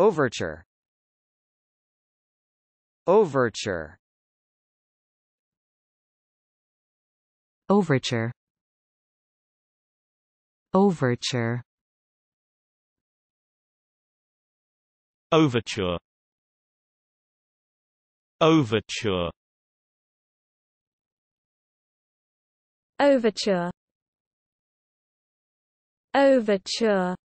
Overture Overture Overture Overture Overture Overture Overture Overture